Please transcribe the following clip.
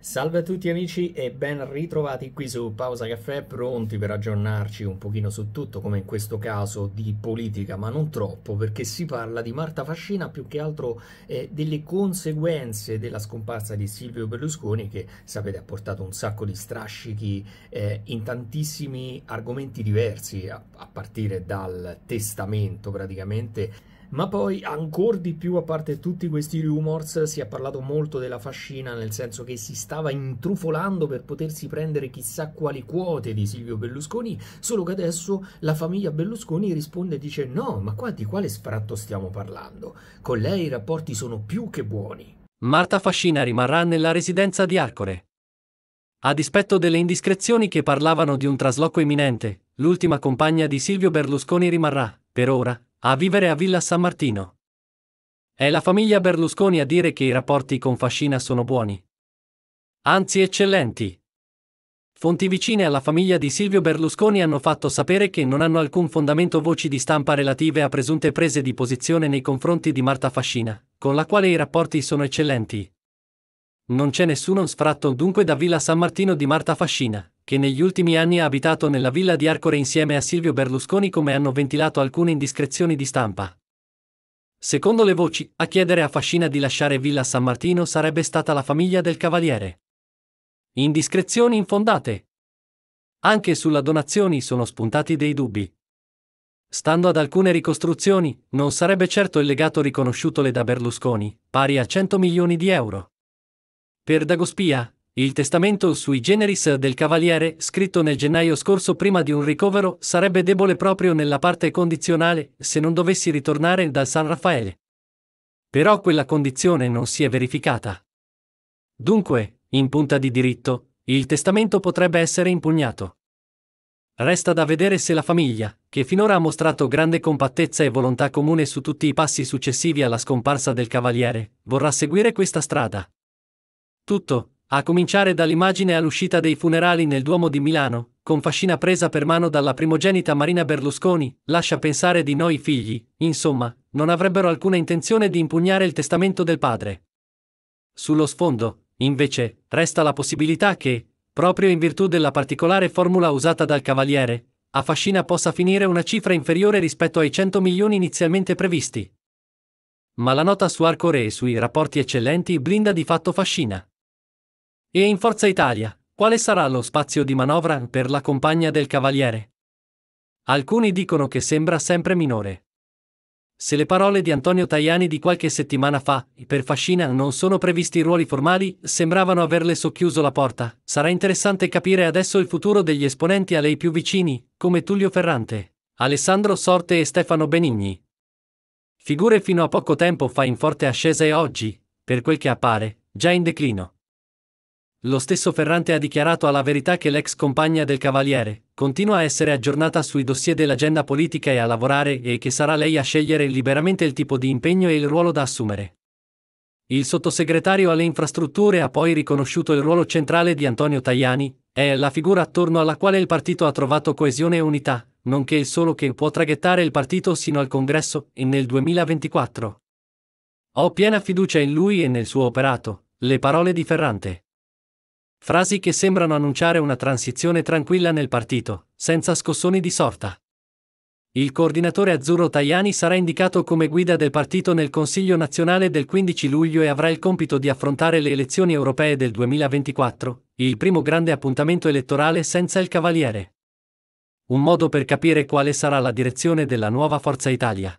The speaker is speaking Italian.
Salve a tutti amici e ben ritrovati qui su Pausa Caffè, pronti per aggiornarci un pochino su tutto, come in questo caso di politica, ma non troppo, perché si parla di Marta Fascina più che altro eh, delle conseguenze della scomparsa di Silvio Berlusconi che, sapete, ha portato un sacco di strascichi eh, in tantissimi argomenti diversi, a, a partire dal testamento praticamente ma poi ancora di più, a parte tutti questi rumors, si è parlato molto della fascina, nel senso che si stava intrufolando per potersi prendere chissà quali quote di Silvio Berlusconi, solo che adesso la famiglia Berlusconi risponde e dice no, ma qua di quale sfratto stiamo parlando? Con lei i rapporti sono più che buoni. Marta Fascina rimarrà nella residenza di Arcore. A dispetto delle indiscrezioni che parlavano di un trasloco imminente, l'ultima compagna di Silvio Berlusconi rimarrà, per ora, a vivere a Villa San Martino. È la famiglia Berlusconi a dire che i rapporti con Fascina sono buoni. Anzi eccellenti. Fonti vicine alla famiglia di Silvio Berlusconi hanno fatto sapere che non hanno alcun fondamento voci di stampa relative a presunte prese di posizione nei confronti di Marta Fascina, con la quale i rapporti sono eccellenti. Non c'è nessuno sfratto dunque da Villa San Martino di Marta Fascina che negli ultimi anni ha abitato nella villa di Arcore insieme a Silvio Berlusconi come hanno ventilato alcune indiscrezioni di stampa. Secondo le voci, a chiedere a Fascina di lasciare Villa San Martino sarebbe stata la famiglia del cavaliere. Indiscrezioni infondate. Anche sulla donazione sono spuntati dei dubbi. Stando ad alcune ricostruzioni, non sarebbe certo il legato riconosciutole da Berlusconi, pari a 100 milioni di euro. Per Dagospia, il testamento sui generis del cavaliere, scritto nel gennaio scorso prima di un ricovero, sarebbe debole proprio nella parte condizionale, se non dovessi ritornare dal San Raffaele. Però quella condizione non si è verificata. Dunque, in punta di diritto, il testamento potrebbe essere impugnato. Resta da vedere se la famiglia, che finora ha mostrato grande compattezza e volontà comune su tutti i passi successivi alla scomparsa del cavaliere, vorrà seguire questa strada. Tutto, a cominciare dall'immagine all'uscita dei funerali nel Duomo di Milano, con fascina presa per mano dalla primogenita Marina Berlusconi, lascia pensare di noi figli, insomma, non avrebbero alcuna intenzione di impugnare il testamento del padre. Sullo sfondo, invece, resta la possibilità che, proprio in virtù della particolare formula usata dal Cavaliere, a fascina possa finire una cifra inferiore rispetto ai 100 milioni inizialmente previsti. Ma la nota su Arcore e sui rapporti eccellenti blinda di fatto fascina. E in Forza Italia, quale sarà lo spazio di manovra per la compagna del Cavaliere? Alcuni dicono che sembra sempre minore. Se le parole di Antonio Tajani di qualche settimana fa, per Fascina non sono previsti ruoli formali, sembravano averle socchiuso la porta, sarà interessante capire adesso il futuro degli esponenti a lei più vicini, come Tullio Ferrante, Alessandro Sorte e Stefano Benigni. Figure fino a poco tempo fa in forte ascesa e oggi, per quel che appare, già in declino. Lo stesso Ferrante ha dichiarato alla verità che l'ex compagna del Cavaliere continua a essere aggiornata sui dossier dell'agenda politica e a lavorare e che sarà lei a scegliere liberamente il tipo di impegno e il ruolo da assumere. Il sottosegretario alle infrastrutture ha poi riconosciuto il ruolo centrale di Antonio Tajani, è la figura attorno alla quale il partito ha trovato coesione e unità, nonché il solo che può traghettare il partito sino al congresso e nel 2024. Ho piena fiducia in lui e nel suo operato, le parole di Ferrante. Frasi che sembrano annunciare una transizione tranquilla nel partito, senza scossoni di sorta. Il coordinatore azzurro Tajani sarà indicato come guida del partito nel Consiglio nazionale del 15 luglio e avrà il compito di affrontare le elezioni europee del 2024, il primo grande appuntamento elettorale senza il Cavaliere. Un modo per capire quale sarà la direzione della nuova Forza Italia.